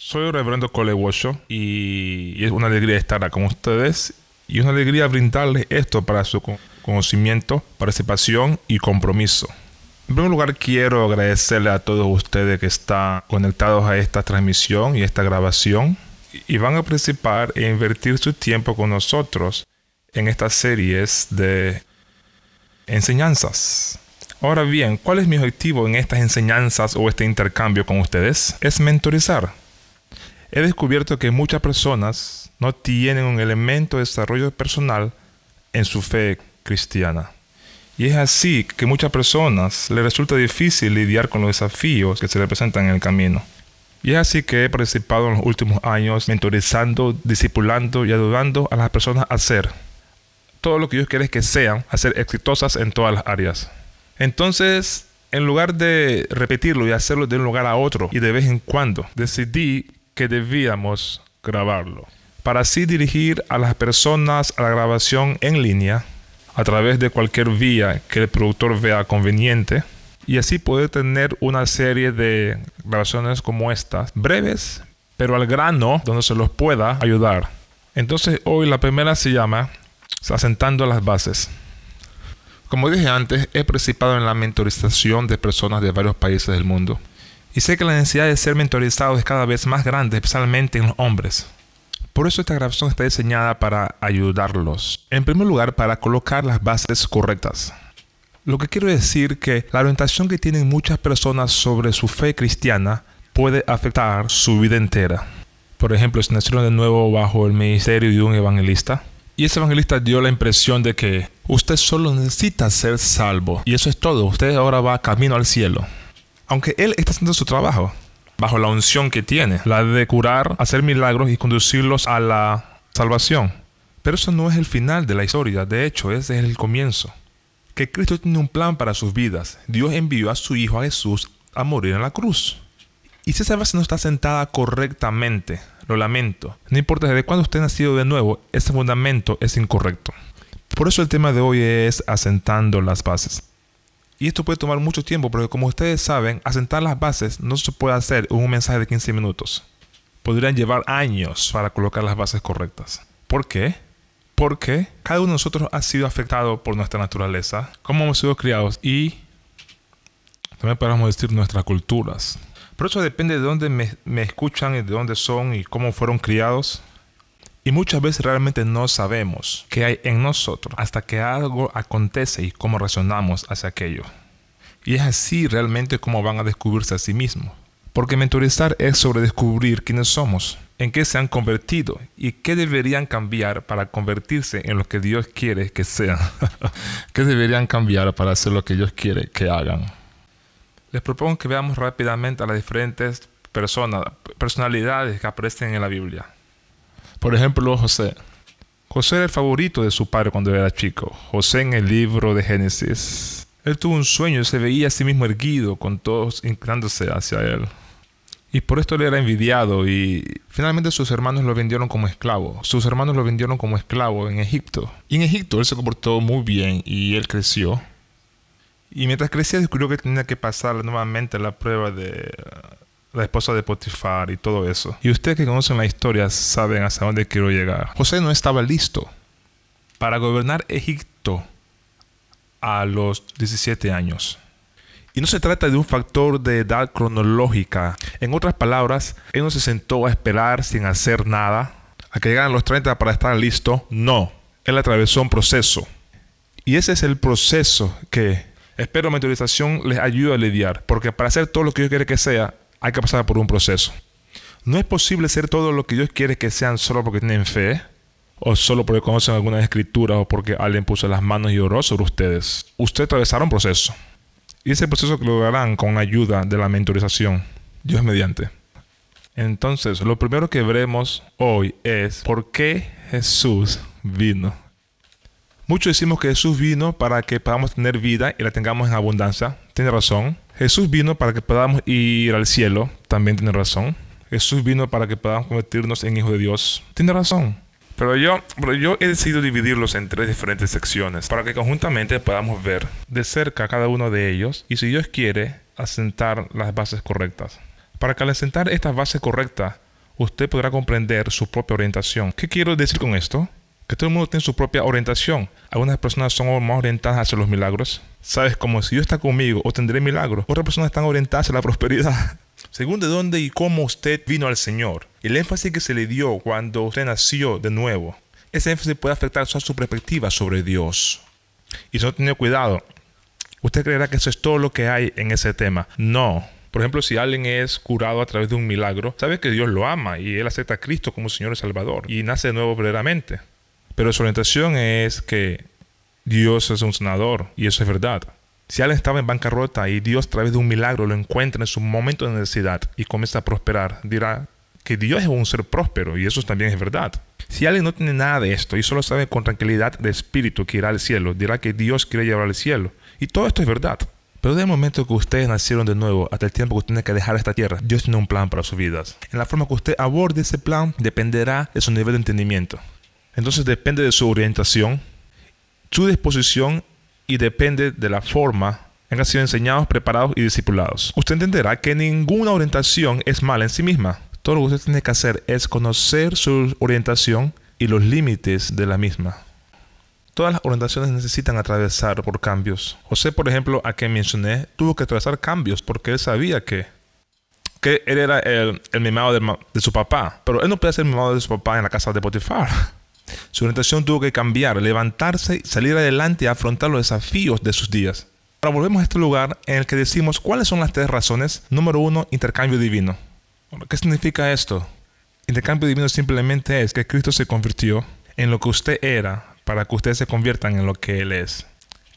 Soy el reverendo Cole y es una alegría estar con ustedes y una alegría brindarles esto para su conocimiento, participación y compromiso. En primer lugar, quiero agradecerle a todos ustedes que están conectados a esta transmisión y esta grabación y van a participar e invertir su tiempo con nosotros en estas series de enseñanzas. Ahora bien, ¿cuál es mi objetivo en estas enseñanzas o este intercambio con ustedes? Es mentorizar he descubierto que muchas personas no tienen un elemento de desarrollo personal en su fe cristiana. Y es así que muchas personas les resulta difícil lidiar con los desafíos que se les presentan en el camino. Y es así que he participado en los últimos años mentorizando, discipulando y ayudando a las personas a ser todo lo que Dios quiere que sean, a ser exitosas en todas las áreas. Entonces, en lugar de repetirlo y hacerlo de un lugar a otro y de vez en cuando, decidí que debíamos grabarlo, para así dirigir a las personas a la grabación en línea a través de cualquier vía que el productor vea conveniente y así poder tener una serie de grabaciones como estas, breves, pero al grano, donde se los pueda ayudar. Entonces hoy la primera se llama Asentando las bases. Como dije antes, he participado en la mentorización de personas de varios países del mundo. Y sé que la necesidad de ser mentorizado es cada vez más grande, especialmente en los hombres. Por eso esta grabación está diseñada para ayudarlos. En primer lugar, para colocar las bases correctas. Lo que quiero decir que la orientación que tienen muchas personas sobre su fe cristiana puede afectar su vida entera. Por ejemplo, si nacieron de nuevo bajo el ministerio de un evangelista. Y ese evangelista dio la impresión de que usted solo necesita ser salvo. Y eso es todo. Usted ahora va camino al cielo aunque él está haciendo su trabajo bajo la unción que tiene, la de curar, hacer milagros y conducirlos a la salvación. Pero eso no es el final de la historia, de hecho, ese es el comienzo. Que Cristo tiene un plan para sus vidas. Dios envió a su Hijo a Jesús a morir en la cruz. Y si esa base no está sentada correctamente, lo lamento. No importa desde cuándo usted ha nacido de nuevo, ese fundamento es incorrecto. Por eso el tema de hoy es asentando las bases. Y esto puede tomar mucho tiempo porque como ustedes saben, asentar las bases no se puede hacer en un mensaje de 15 minutos. Podrían llevar años para colocar las bases correctas. ¿Por qué? Porque cada uno de nosotros ha sido afectado por nuestra naturaleza, cómo hemos sido criados y también podemos decir nuestras culturas. Pero eso depende de dónde me, me escuchan y de dónde son y cómo fueron criados. Y muchas veces realmente no sabemos qué hay en nosotros hasta que algo acontece y cómo reaccionamos hacia aquello. Y es así realmente como van a descubrirse a sí mismos. Porque mentorizar es sobre descubrir quiénes somos, en qué se han convertido y qué deberían cambiar para convertirse en lo que Dios quiere que sean. ¿Qué deberían cambiar para hacer lo que Dios quiere que hagan? Les propongo que veamos rápidamente a las diferentes personas, personalidades que aparecen en la Biblia. Por ejemplo, José. José era el favorito de su padre cuando era chico. José en el libro de Génesis. Él tuvo un sueño y se veía a sí mismo erguido, con todos inclinándose hacia él. Y por esto le era envidiado y finalmente sus hermanos lo vendieron como esclavo. Sus hermanos lo vendieron como esclavo en Egipto. Y en Egipto él se comportó muy bien y él creció. Y mientras crecía descubrió que tenía que pasar nuevamente la prueba de la esposa de Potifar y todo eso. Y ustedes que conocen la historia saben hasta dónde quiero llegar. José no estaba listo para gobernar Egipto a los 17 años. Y no se trata de un factor de edad cronológica. En otras palabras, él no se sentó a esperar sin hacer nada, a que llegaran los 30 para estar listo. No, él atravesó un proceso. Y ese es el proceso que espero mentorización les ayude a lidiar. Porque para hacer todo lo que yo quiero que sea, hay que pasar por un proceso. No es posible ser todo lo que Dios quiere que sean solo porque tienen fe, o solo porque conocen algunas escrituras, o porque alguien puso las manos y oró sobre ustedes. Ustedes atravesaron un proceso. Y ese proceso lo lograrán con ayuda de la mentorización, Dios mediante. Entonces, lo primero que veremos hoy es por qué Jesús vino. Muchos decimos que Jesús vino para que podamos tener vida y la tengamos en abundancia. Tiene razón. Jesús vino para que podamos ir al cielo, también tiene razón. Jesús vino para que podamos convertirnos en hijos de Dios, tiene razón. Pero yo, pero yo he decidido dividirlos en tres diferentes secciones para que conjuntamente podamos ver de cerca cada uno de ellos y si Dios quiere, asentar las bases correctas. Para que al asentar estas bases correctas, usted podrá comprender su propia orientación. ¿Qué quiero decir con esto? Que todo el mundo tiene su propia orientación. Algunas personas son más orientadas hacia los milagros, Sabes, como si Dios está conmigo, obtendré milagros. Otras personas están orientadas a la prosperidad. Según de dónde y cómo usted vino al Señor, el énfasis que se le dio cuando usted nació de nuevo, ese énfasis puede afectar a su perspectiva sobre Dios. Y si no tiene cuidado, usted creerá que eso es todo lo que hay en ese tema. No. Por ejemplo, si alguien es curado a través de un milagro, sabe que Dios lo ama y él acepta a Cristo como Señor y Salvador y nace de nuevo verdaderamente. Pero su orientación es que Dios es un sanador y eso es verdad. Si alguien estaba en bancarrota y Dios a través de un milagro lo encuentra en su momento de necesidad y comienza a prosperar, dirá que Dios es un ser próspero y eso también es verdad. Si alguien no tiene nada de esto y solo sabe con tranquilidad de espíritu que irá al cielo, dirá que Dios quiere llevar al cielo. Y todo esto es verdad. Pero desde el momento que ustedes nacieron de nuevo hasta el tiempo que ustedes tienen que dejar esta tierra, Dios tiene un plan para sus vidas. En la forma que usted aborde ese plan dependerá de su nivel de entendimiento. Entonces depende de su orientación, su disposición y depende de la forma en que han sido enseñados, preparados y discipulados. Usted entenderá que ninguna orientación es mala en sí misma. Todo lo que usted tiene que hacer es conocer su orientación y los límites de la misma. Todas las orientaciones necesitan atravesar por cambios. José, por ejemplo, a quien mencioné, tuvo que atravesar cambios porque él sabía que, que él era el, mimado de, su papá. Pero él no puede ser mimado de su papá en la casa de Potifar. Su orientación tuvo que cambiar, levantarse, salir adelante y afrontar los desafíos de sus días. Ahora volvemos a este lugar en el que decimos cuáles son las tres razones. Número uno, intercambio divino. ¿Qué significa esto? Intercambio divino simplemente es que Cristo se convirtió en lo que usted era para que ustedes se conviertan en lo que Él es.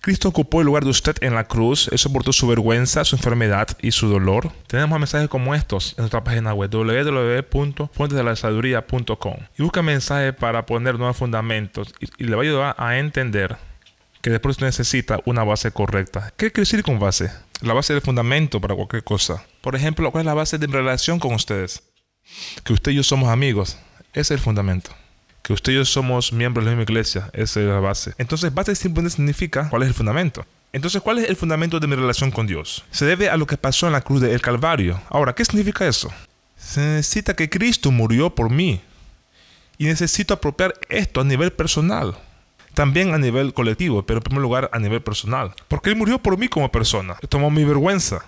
Cristo ocupó el lugar de usted en la cruz, Él soportó su vergüenza, su enfermedad y su dolor. Tenemos mensajes como estos en nuestra página web www.fuentesdelasaduría.com y busca mensajes para poner nuevos fundamentos y, le va a ayudar a entender que después usted necesita una base correcta. ¿Qué quiere decir con base? La base del fundamento para cualquier cosa. Por ejemplo, ¿cuál es la base de mi relación con ustedes? Que usted y yo somos amigos. Ese es el fundamento que usted yo somos miembros de la misma iglesia. Esa es la base. Entonces, base simplemente significa cuál es el fundamento. Entonces, ¿cuál es el fundamento de mi relación con Dios? Se debe a lo que pasó en la cruz del Calvario. Ahora, ¿qué significa eso? Se necesita que Cristo murió por mí. Y necesito apropiar esto a nivel personal. También a nivel colectivo, pero en primer lugar a nivel personal. Porque Él murió por mí como persona. Tomó mi vergüenza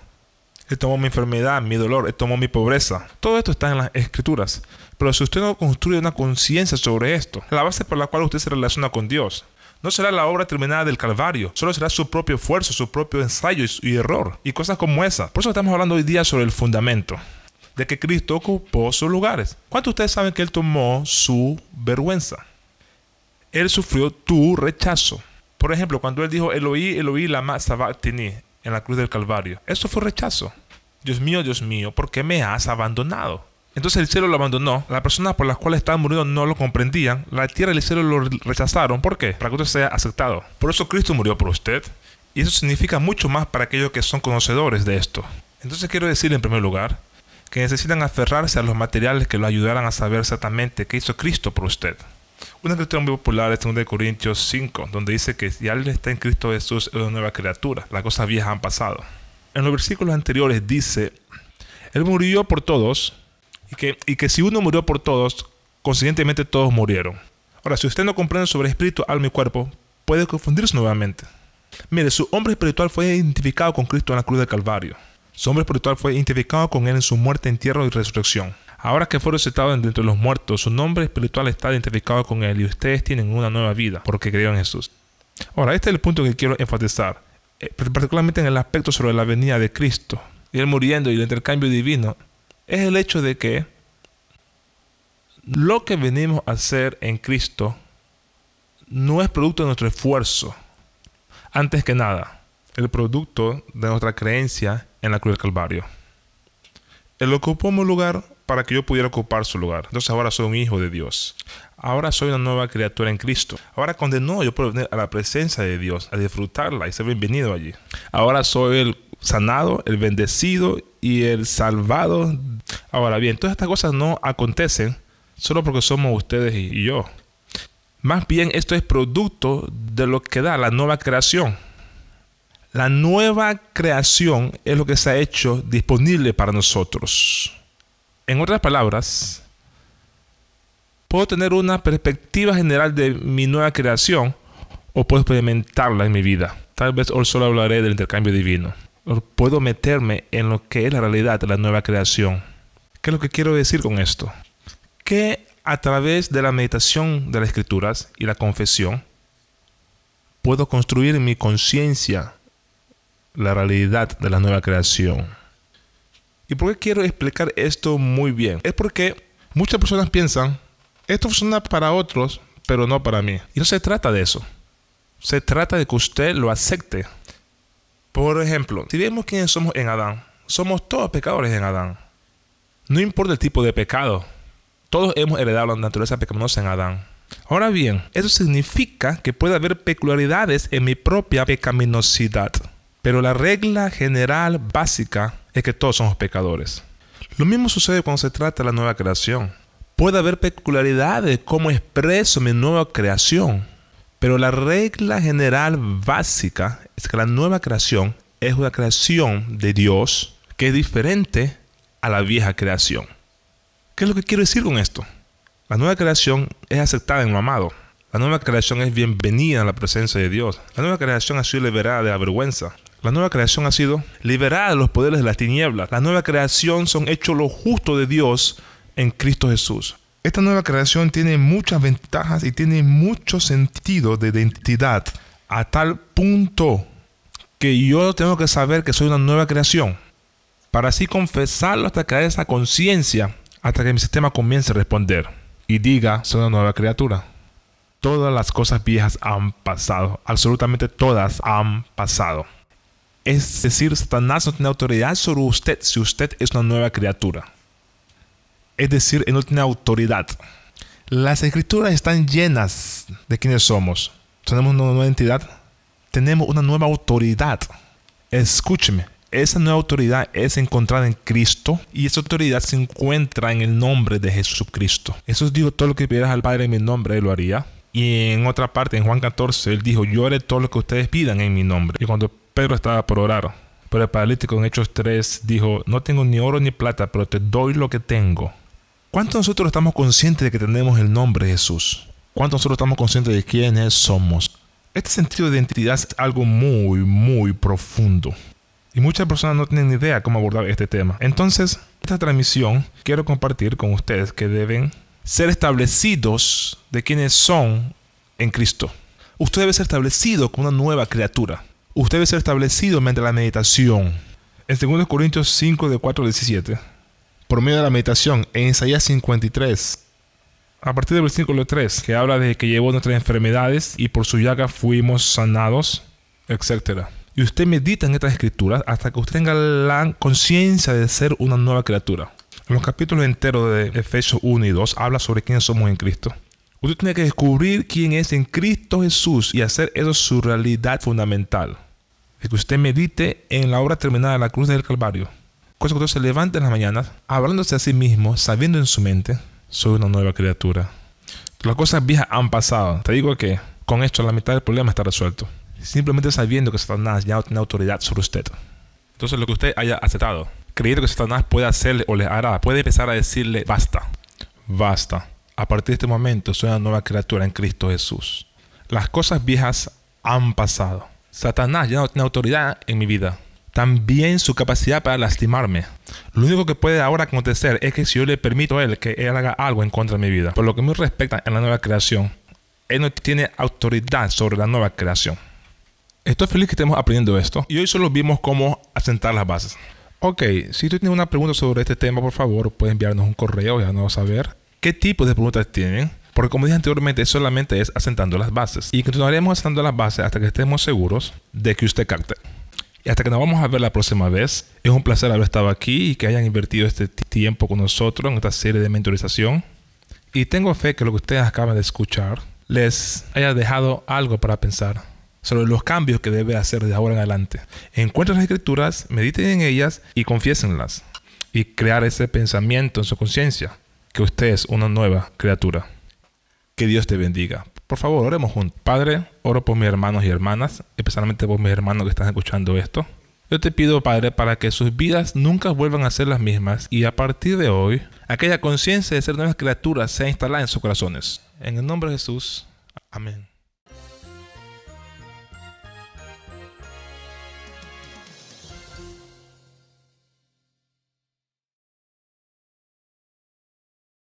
él tomó mi enfermedad, mi dolor, Él tomó mi pobreza. Todo esto está en las escrituras. Pero si usted no construye una conciencia sobre esto, la base por la cual usted se relaciona con Dios, no será la obra terminada del Calvario, solo será su propio esfuerzo, su propio ensayo y, error, y cosas como esas. Por eso estamos hablando hoy día sobre el fundamento, de que Cristo ocupó sus lugares. ¿Cuántos de ustedes saben que Él tomó su vergüenza? Él sufrió tu rechazo. Por ejemplo, cuando Él dijo, Eloí, Eloí, lama sabachthani, en la cruz del Calvario. Eso fue rechazo. Dios mío, Dios mío, ¿por qué me has abandonado? Entonces el cielo lo abandonó, las personas por las cuales estaba muriendo no lo comprendían, la tierra y el cielo lo rechazaron. ¿Por qué? Para que usted sea aceptado. Por eso Cristo murió por usted. Y eso significa mucho más para aquellos que son conocedores de esto. Entonces quiero decir en primer lugar que necesitan aferrarse a los materiales que lo ayudaran a saber exactamente qué hizo Cristo por usted. Una escritura muy popular es 2 Corintios 5, donde dice que si alguien está en Cristo Jesús es una nueva criatura, las cosas viejas han pasado en los versículos anteriores dice, Él murió por todos y que, y que si uno murió por todos, consiguientemente todos murieron. Ahora, si usted no comprende sobre espíritu, alma y cuerpo, puede confundirse nuevamente. Mire, su hombre espiritual fue identificado con Cristo en la cruz del Calvario. Su hombre espiritual fue identificado con Él en su muerte, entierro y resurrección. Ahora que fue resucitado entre los muertos, su nombre espiritual está identificado con Él y ustedes tienen una nueva vida porque creyeron en Jesús. Ahora, este es el punto que quiero enfatizar. Eh, particularmente en el aspecto sobre la venida de Cristo y el muriendo y el intercambio divino, es el hecho de que lo que venimos a hacer en Cristo no es producto de nuestro esfuerzo. Antes que nada, el producto de nuestra creencia en la cruz del Calvario. Él ocupó mi lugar para que yo pudiera ocupar su lugar. Entonces ahora soy un hijo de Dios. Ahora soy una nueva criatura en Cristo. Ahora no, yo puedo venir a la presencia de Dios, a disfrutarla y ser bienvenido allí. Ahora soy el sanado, el bendecido y el salvado. Ahora bien, todas estas cosas no acontecen solo porque somos ustedes y yo. Más bien esto es producto de lo que da la nueva creación. La nueva creación es lo que se ha hecho disponible para nosotros. En otras palabras, puedo tener una perspectiva general de mi nueva creación o puedo experimentarla en mi vida. Tal vez hoy solo hablaré del intercambio divino. O puedo meterme en lo que es la realidad de la nueva creación. ¿Qué es lo que quiero decir con esto? Que a través de la meditación de las escrituras y la confesión, puedo construir mi conciencia la realidad de la nueva creación. ¿Y por qué quiero explicar esto muy bien? Es porque muchas personas piensan, esto funciona para otros, pero no para mí. Y no se trata de eso. Se trata de que usted lo acepte. Por ejemplo, si vemos quiénes somos en Adán, somos todos pecadores en Adán. No importa el tipo de pecado, todos hemos heredado la naturaleza pecaminosa en Adán. Ahora bien, eso significa que puede haber peculiaridades en mi propia pecaminosidad. Pero la regla general básica es que todos somos pecadores. Lo mismo sucede cuando se trata de la nueva creación. Puede haber peculiaridades como expreso mi nueva creación, pero la regla general básica es que la nueva creación es una creación de Dios que es diferente a la vieja creación. ¿Qué es lo que quiero decir con esto? La nueva creación es aceptada en lo amado. La nueva creación es bienvenida a la presencia de Dios. La nueva creación ha sido liberada de la vergüenza. La nueva creación ha sido liberada de los poderes de las tinieblas. La nueva creación son hechos lo justo de Dios en Cristo Jesús. Esta nueva creación tiene muchas ventajas y tiene mucho sentido de identidad a tal punto que yo tengo que saber que soy una nueva creación para así confesarlo hasta haya esa conciencia, hasta que mi sistema comience a responder y diga, soy una nueva criatura. Todas las cosas viejas han pasado, absolutamente todas han pasado. Es decir, Satanás no tiene autoridad sobre usted si usted es una nueva criatura. Es decir, él no tiene autoridad. Las escrituras están llenas de quienes somos. Tenemos una nueva entidad. Tenemos una nueva autoridad. Escúcheme, esa nueva autoridad es encontrada en Cristo y esa autoridad se encuentra en el nombre de Jesucristo. Jesús dijo todo lo que pidieras al Padre en mi nombre, Él lo haría. Y en otra parte, en Juan 14, Él dijo, yo haré todo lo que ustedes pidan en mi nombre. Y cuando Pedro estaba por orar, pero el paralítico en Hechos 3 dijo, no tengo ni oro ni plata, pero te doy lo que tengo. ¿Cuánto nosotros estamos conscientes de que tenemos el nombre de Jesús? ¿Cuánto nosotros estamos conscientes de quiénes somos? Este sentido de identidad es algo muy, muy profundo. Y muchas personas no tienen ni idea cómo abordar este tema. Entonces, esta transmisión quiero compartir con ustedes que deben ser establecidos de quienes son en Cristo. Usted debe ser establecido como una nueva criatura usted debe ser establecido mediante la meditación. En 2 Corintios 5, de 4 17, por medio de la meditación, en Isaías 53, a partir del versículo 3, que habla de que llevó nuestras enfermedades y por su llaga fuimos sanados, etc. Y usted medita en estas escrituras hasta que usted tenga la conciencia de ser una nueva criatura. En los capítulos enteros de Efesios 1 y 2 habla sobre quiénes somos en Cristo. Usted tiene que descubrir quién es en Cristo Jesús y hacer eso su realidad fundamental. Es que usted medite en la obra terminada de la cruz del Calvario. Cosa que usted se levante en las mañanas, hablándose a sí mismo, sabiendo en su mente, soy una nueva criatura. Las cosas viejas han pasado. Te digo que con esto la mitad del problema está resuelto. Simplemente sabiendo que Satanás ya no tiene autoridad sobre usted. Entonces lo que usted haya aceptado, creyendo que Satanás puede hacerle o le hará, puede empezar a decirle, basta, basta a partir de este momento soy una nueva criatura en Cristo Jesús. Las cosas viejas han pasado. Satanás ya no tiene autoridad en mi vida. También su capacidad para lastimarme. Lo único que puede ahora acontecer es que si yo le permito a él que él haga algo en contra de mi vida. Por lo que me respecta en la nueva creación, él no tiene autoridad sobre la nueva creación. Estoy feliz que estemos aprendiendo esto y hoy solo vimos cómo asentar las bases. Ok, si tú tienes una pregunta sobre este tema, por favor, puedes enviarnos un correo, ya no saber, ¿Qué tipo de preguntas tienen? Porque como dije anteriormente, solamente es asentando las bases. Y continuaremos asentando las bases hasta que estemos seguros de que usted capte. Y hasta que nos vamos a ver la próxima vez. Es un placer haber estado aquí y que hayan invertido este tiempo con nosotros en esta serie de mentorización. Y tengo fe que lo que ustedes acaban de escuchar les haya dejado algo para pensar sobre los cambios que debe hacer de ahora en adelante. Encuentren las escrituras, mediten en ellas y confiésenlas. Y crear ese pensamiento en su conciencia que usted es una nueva criatura. Que Dios te bendiga. Por favor, oremos juntos. Padre, oro por mis hermanos y hermanas, especialmente por mis hermanos que están escuchando esto. Yo te pido, Padre, para que sus vidas nunca vuelvan a ser las mismas y a partir de hoy, aquella conciencia de ser nuevas criaturas sea instalada en sus corazones. En el nombre de Jesús. Amén.